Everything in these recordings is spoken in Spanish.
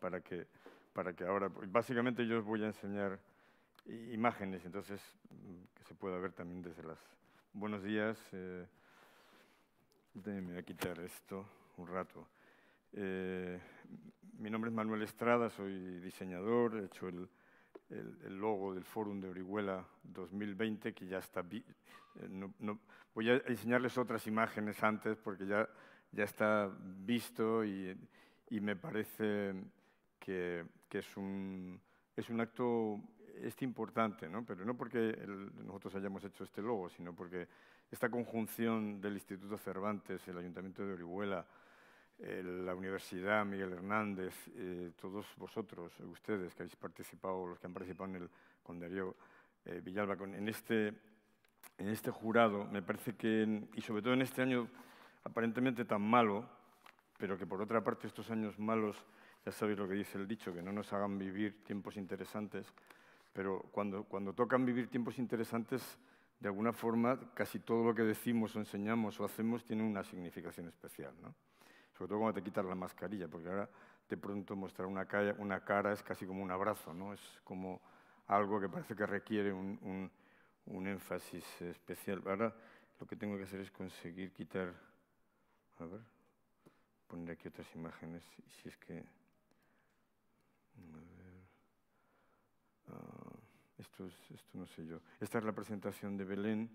para que, para que ahora... Básicamente yo os voy a enseñar imágenes, entonces mm, que se pueda ver también desde las... Buenos días. Eh, voy a quitar esto un rato. Eh, mi nombre es Manuel Estrada, soy diseñador, he hecho el, el, logo del Fórum de Orihuela 2020, que ya está... Eh, voy a enseñarles otras imágenes antes porque ya, ya está visto y, y me parece que, es, un, es un acto este importante, ¿no? pero no porque nosotros hayamos hecho este logo, sino porque esta conjunción del Instituto Cervantes, el Ayuntamiento de Orihuela, eh, la Universidad Miguel Hernández, eh, todos vosotros, ustedes que habéis participado, los que han participado en el eh, con Darío Villalba, en, este, en este jurado, me parece que, y sobre todo en este año aparentemente tan malo, pero que por otra parte estos años malos ya sabéis lo que dice el dicho, que no nos hagan vivir tiempos interesantes, pero cuando, cuando tocan vivir tiempos interesantes, de alguna forma casi todo lo que decimos o enseñamos o hacemos tiene una significación especial. ¿no? Sobre todo cuando te quitas la mascarilla, porque ahora de pronto mostrar una, cara, una cara es casi como un abrazo, ¿no? es como algo que parece que requiere un, énfasis especial. Ahora lo que tengo que hacer es conseguir quitar... A ver, poner aquí otras imágenes, si es que... Ah, esto, esto no sé yo. Esta es la presentación de Belén.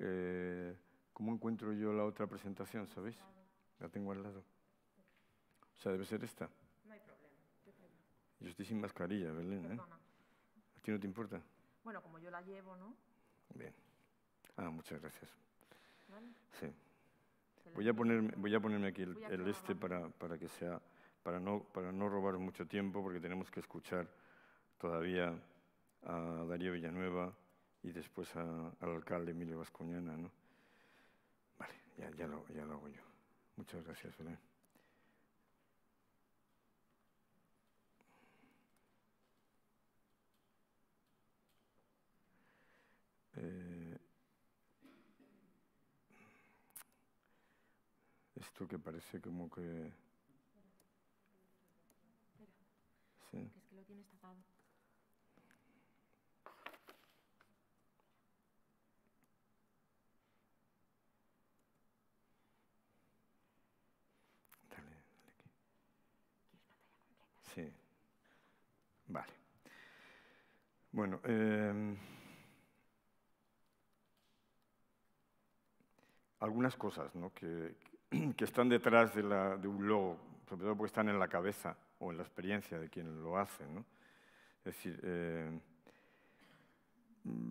Eh, ¿Cómo encuentro yo la otra presentación, sabéis? La tengo al lado. O sea, debe ser esta. No hay problema. Yo, estoy sin mascarilla, Belén. ¿eh? ¿A ti no te importa? Bueno, como yo la llevo, ¿no? Bien. Ah, muchas gracias. ¿Vale? Sí. Voy a, ponerme, voy a ponerme aquí el, el este para, para que sea para no, para no robar mucho tiempo, porque tenemos que escuchar todavía a Darío Villanueva y después al alcalde Emilio Vascuñana. ¿no? Vale, ya, ya, lo, ya lo hago yo. Muchas gracias, eh, esto que parece como que... Sí. es que lo tienes tapado. Dale, dale aquí. ¿Quieres pantalla completa? Sí. Vale. Bueno, eh, algunas cosas ¿no? que, que, están detrás de, la, de un logo, sobre todo porque están en la cabeza o en la experiencia de quienes lo hacen. Es decir, eh,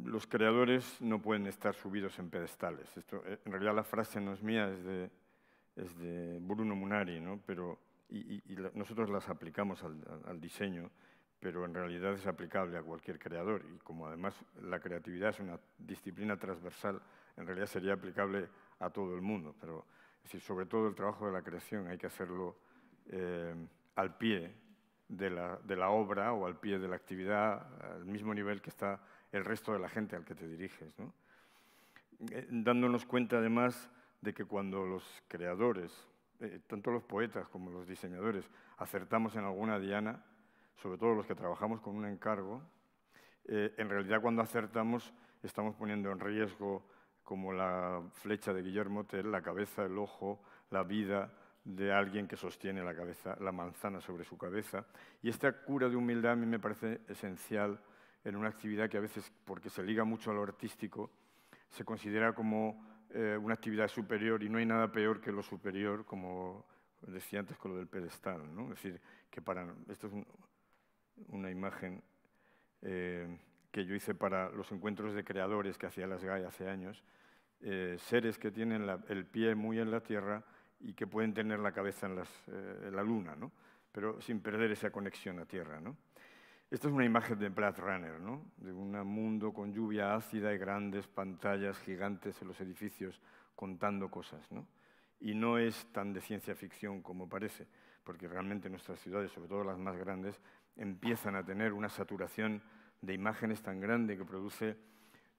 los creadores no pueden estar subidos en pedestales. Esto, eh, en realidad la frase no es mía, es de, Bruno Munari, ¿no? pero, y, nosotros las aplicamos al, diseño, pero en realidad es aplicable a cualquier creador. Y como además la creatividad es una disciplina transversal, en realidad sería aplicable a todo el mundo. Pero es decir, sobre todo el trabajo de la creación hay que hacerlo... Eh, al pie de la, obra o al pie de la actividad, al mismo nivel que está el resto de la gente al que te diriges. Eh, dándonos cuenta además de que cuando los creadores, eh, tanto los poetas como los diseñadores, acertamos en alguna diana, sobre todo los que trabajamos con un encargo, eh, en realidad cuando acertamos estamos poniendo en riesgo, como la flecha de Guillermo Tell, la cabeza, el ojo, la vida, de alguien que sostiene la, cabeza, la manzana sobre su cabeza. Y esta cura de humildad a mí me parece esencial en una actividad que a veces, porque se liga mucho a lo artístico, se considera como eh, una actividad superior y no hay nada peor que lo superior, como decía antes con lo del pedestal. ¿no? Es decir, que para... Esto es una imagen eh, que yo hice para los encuentros de creadores que hacía las Gay hace años. Eh, seres que tienen el pie muy en la tierra y que pueden tener la cabeza eh, en, la Luna, ¿no? pero sin perder esa conexión a Tierra. ¿no? Esta es una imagen de Brad Runner, de un mundo con lluvia ácida y grandes pantallas gigantes en los edificios contando cosas. ¿no? Y no es tan de ciencia ficción como parece, porque realmente nuestras ciudades, sobre todo las más grandes, empiezan a tener una saturación de imágenes tan grande que produce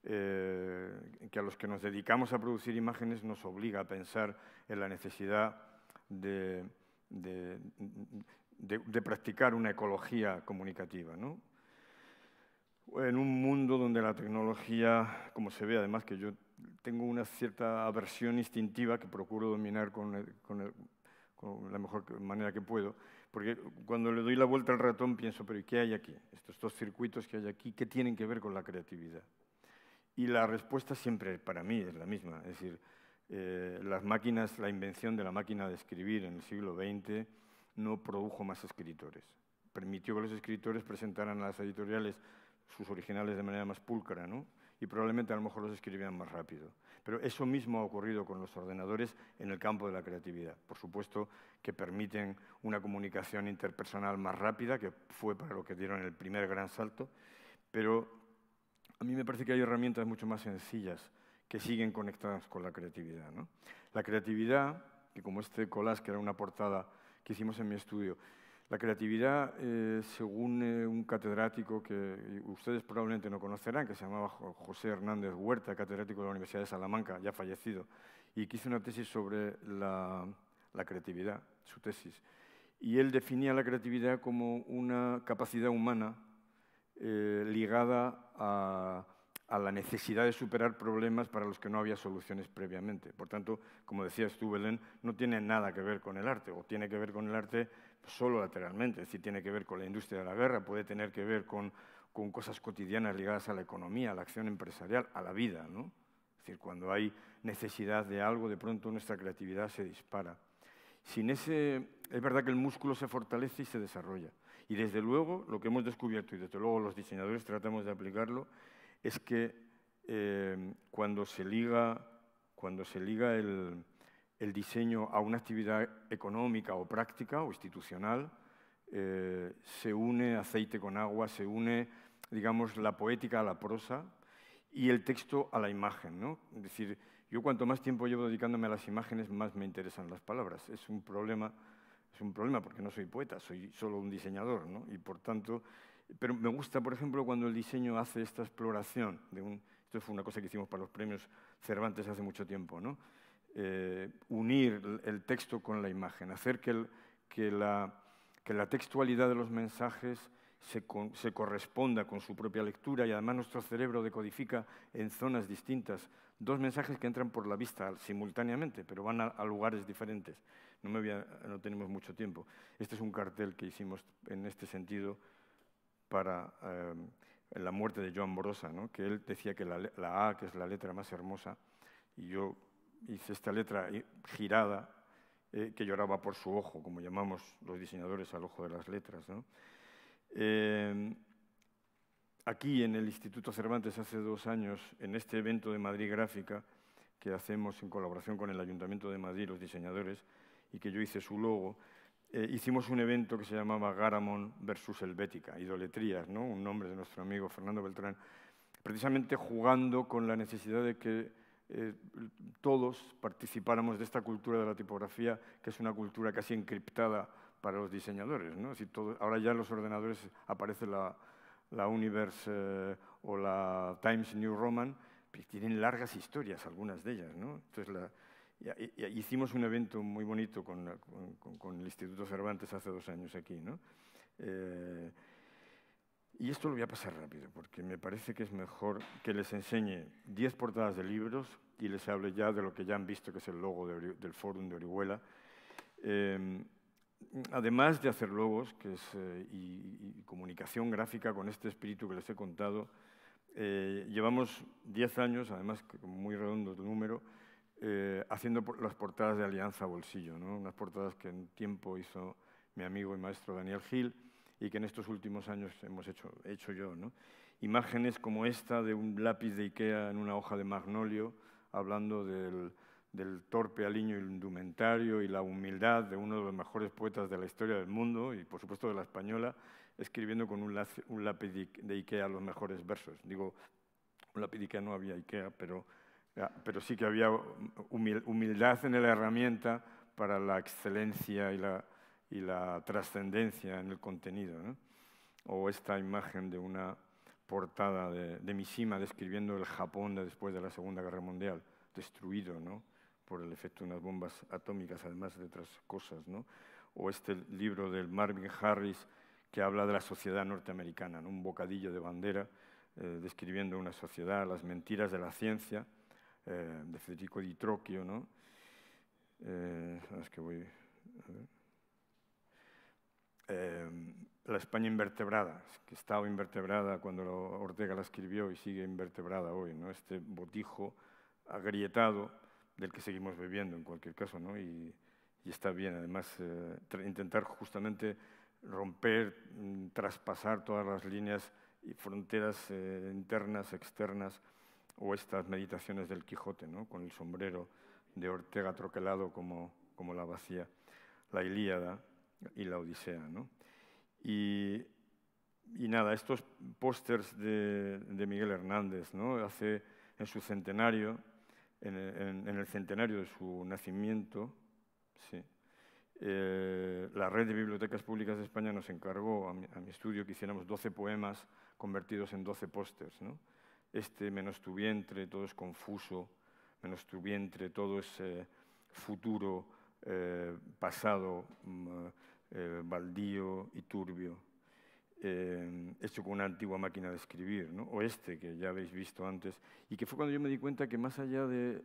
eh, que a los que nos dedicamos a producir imágenes nos obliga a pensar en la necesidad de, practicar una ecología comunicativa. ¿no? En un mundo donde la tecnología, como se ve además que yo tengo una cierta aversión instintiva que procuro dominar con, la mejor manera que puedo, porque cuando le doy la vuelta al ratón pienso, pero ¿y qué hay aquí? Estos, dos circuitos que hay aquí, ¿qué tienen que ver con la creatividad? Y la respuesta siempre para mí es la misma, es decir, eh, las máquinas, la invención de la máquina de escribir en el siglo XX no produjo más escritores. Permitió que los escritores presentaran a las editoriales sus originales de manera más pulcra, ¿no? y probablemente a lo mejor los escribían más rápido. Pero eso mismo ha ocurrido con los ordenadores en el campo de la creatividad. Por supuesto que permiten una comunicación interpersonal más rápida, que fue para lo que dieron el primer gran salto, pero a mí me parece que hay herramientas mucho más sencillas que siguen conectadas con la creatividad. La creatividad, que como este collage, que era una portada que hicimos en mi estudio, la creatividad, eh, según eh, un catedrático que ustedes probablemente no conocerán, que se llamaba José Hernández Huerta, catedrático de la Universidad de Salamanca, ya fallecido, y que hizo una tesis sobre la creatividad, su tesis. Y él definía la creatividad como una capacidad humana eh, ligada a, la necesidad de superar problemas para los que no había soluciones previamente. Por tanto, como decía tú, no tiene nada que ver con el arte, o tiene que ver con el arte solo lateralmente, es decir, tiene que ver con la industria de la guerra, puede tener que ver con, cosas cotidianas ligadas a la economía, a la acción empresarial, a la vida. ¿no? Es decir, cuando hay necesidad de algo, de pronto nuestra creatividad se dispara. Sin ese, es verdad que el músculo se fortalece y se desarrolla. Y desde luego lo que hemos descubierto, y desde luego los diseñadores tratamos de aplicarlo, es que eh, cuando se liga, cuando se liga el, diseño a una actividad económica o práctica o institucional, eh, se une aceite con agua, se une, digamos, la poética a la prosa y el texto a la imagen. ¿no? Es decir, yo cuanto más tiempo llevo dedicándome a las imágenes, más me interesan las palabras. Es un problema es un problema porque no soy poeta, soy solo un diseñador, Y por tanto, pero me gusta, por ejemplo, cuando el diseño hace esta exploración. De esto fue una cosa que hicimos para los premios Cervantes hace mucho tiempo, ¿no? Eh, unir el texto con la imagen, hacer que, la, textualidad de los mensajes se, corresponda con su propia lectura y además nuestro cerebro decodifica en zonas distintas dos mensajes que entran por la vista simultáneamente, pero van a lugares diferentes. No, tenemos mucho tiempo. Este es un cartel que hicimos en este sentido para eh, la muerte de Joan Borosa, que él decía que la, A, que es la letra más hermosa, y yo hice esta letra girada eh, que lloraba por su ojo, como llamamos los diseñadores al ojo de las letras. Eh, aquí en el Instituto Cervantes hace dos años, en este evento de Madrid Gráfica, que hacemos en colaboración con el Ayuntamiento de Madrid, los diseñadores, y que yo hice su logo, eh, hicimos un evento que se llamaba Garamond versus Helvética, idoletrías, ¿no? un nombre de nuestro amigo Fernando Beltrán, precisamente jugando con la necesidad de que eh, todos participáramos de esta cultura de la tipografía, que es una cultura casi encriptada para los diseñadores. ¿no? Si todo, ahora ya en los ordenadores aparece la, la Universe eh, o la Times New Roman, y pues tienen largas historias algunas de ellas. ¿no? Entonces la, Hicimos un evento muy bonito con, el Instituto Cervantes hace dos años aquí. ¿no? Eh, y esto lo voy a pasar rápido, porque me parece que es mejor que les enseñe 10 portadas de libros y les hable ya de lo que ya han visto, que es el logo del Fórum de Orihuela. Eh, además de hacer logos que eh, y, comunicación gráfica con este espíritu que les he contado, llevamos 10 años, además muy redondo el número, eh, haciendo las portadas de Alianza Bolsillo, unas portadas que en tiempo hizo mi amigo y maestro Daniel Gil y que en estos últimos años hemos hecho, yo. Imágenes como esta de un lápiz de Ikea en una hoja de magnolio, hablando del, del torpe aliño indumentario y la humildad de uno de los mejores poetas de la historia del mundo y, por supuesto, de la española, escribiendo con un, lápiz de Ikea los mejores versos. Digo, un lápiz de Ikea no había Ikea, pero pero sí que había humildad en la herramienta para la excelencia y la, y la trascendencia en el contenido. ¿no? O esta imagen de una portada de, de Mishima describiendo el Japón después de la Segunda Guerra Mundial, destruido ¿no? por el efecto de unas bombas atómicas, además de otras cosas. ¿no? O este libro del Marvin Harris que habla de la sociedad norteamericana, un bocadillo de bandera, eh, describiendo una sociedad, las mentiras de la ciencia, eh, de Federico Di Trocchio, ¿no? Eh, es que voy, eh, la España invertebrada, que estaba invertebrada cuando Ortega la escribió y sigue invertebrada hoy, ¿no? Este botijo agrietado del que seguimos bebiendo, en cualquier caso, ¿no? Y, está bien, además, intentar justamente romper, mm, traspasar todas las líneas y fronteras internas, externas, o estas meditaciones del Quijote, ¿no? con el sombrero de Ortega troquelado como, como la vacía, la Ilíada y la Odisea. ¿no? Y, nada, estos pósters de, Miguel Hernández, ¿no? hace en su centenario, en, el centenario de su nacimiento, sí, eh, la Red de Bibliotecas Públicas de España nos encargó a mi, estudio que hiciéramos 12 poemas convertidos en 12 pósters. ¿no? este menos tu vientre, todo es confuso, menos tu vientre, todo es eh, futuro, eh, pasado, mm, eh, baldío y turbio, hecho con una antigua máquina de escribir, ¿no? o este que ya habéis visto antes, y que fue cuando yo me di cuenta que más allá de,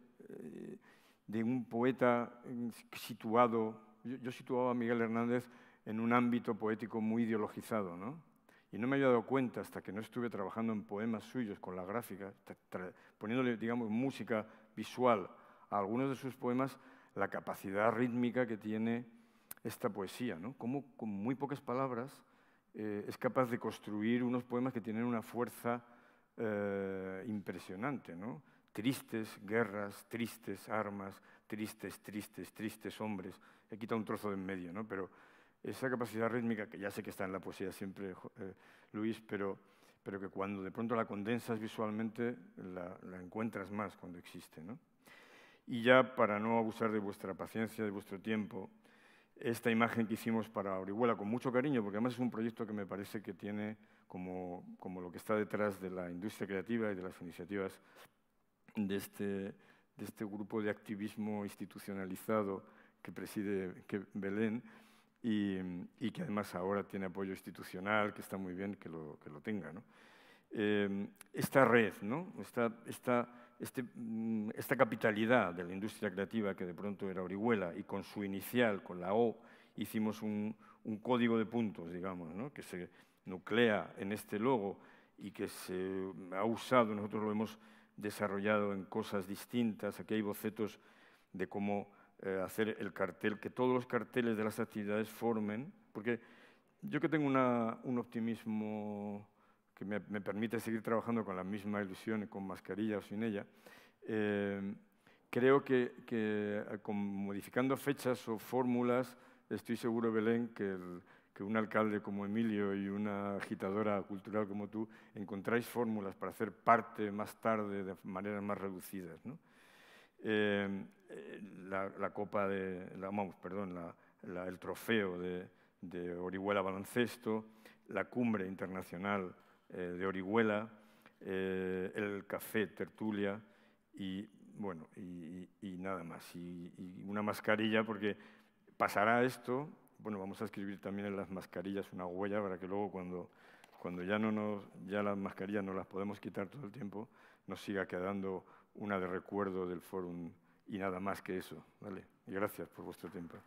de un poeta mm, situado, yo, yo situaba a Miguel Hernández en un ámbito poético muy ideologizado, ¿no? Y no me había dado cuenta hasta que no estuve trabajando en poemas suyos con la gráfica, poniéndole, digamos, música visual a algunos de sus poemas, la capacidad rítmica que tiene esta poesía, ¿no? Cómo con muy pocas palabras eh, es capaz de construir unos poemas que tienen una fuerza eh, impresionante, ¿no? Tristes guerras, tristes armas, tristes, tristes, tristes hombres. He quitado un trozo de en medio, ¿no? Pero esa capacidad rítmica, que ya sé que está en la poesía siempre, eh, Luis, pero, pero que cuando de pronto la condensas visualmente, la, la encuentras más cuando existe. ¿no? Y ya para no abusar de vuestra paciencia, de vuestro tiempo, esta imagen que hicimos para Orihuela con mucho cariño, porque además es un proyecto que me parece que tiene como, como lo que está detrás de la industria creativa y de las iniciativas de este, de este grupo de activismo institucionalizado que preside que Belén, y, que además ahora tiene apoyo institucional, que está muy bien que lo, que lo tenga. Em, esta red, ¿no? esta, esta, este, mm, esta capitalidad de la industria creativa que de pronto era Orihuela y con su inicial, con la O, hicimos un, un código de puntos, digamos, ¿no? que se nuclea en este logo y que se ha usado, nosotros lo hemos desarrollado en cosas distintas, aquí hay bocetos de cómo eh, hacer el cartel, que todos los carteles de las actividades formen, porque yo que tengo un optimismo que me, permite seguir trabajando con la misma ilusión, y con mascarilla o sin ella, eh, creo que, eh, modificando fechas o fórmulas, estoy seguro, Belén, que, que, un alcalde como Emilio y una agitadora cultural como tú encontráis fórmulas para hacer parte más tarde de maneras más reducidas. ¿no? Em, eh, la, Copa de, la, perdón, el trofeo de, Orihuela Baloncesto, la cumbre internacional eh, de Orihuela, eh, el café Tertulia y, bueno, y, nada más. Y, una mascarilla, porque pasará esto, bueno, vamos a escribir también en las mascarillas una huella para que luego cuando cuando ya, no nos, ya las mascarillas no las podemos quitar todo el tiempo, nos siga quedando una de recuerdo del fórum y nada más que eso. ¿vale? Y gracias por vuestro tiempo.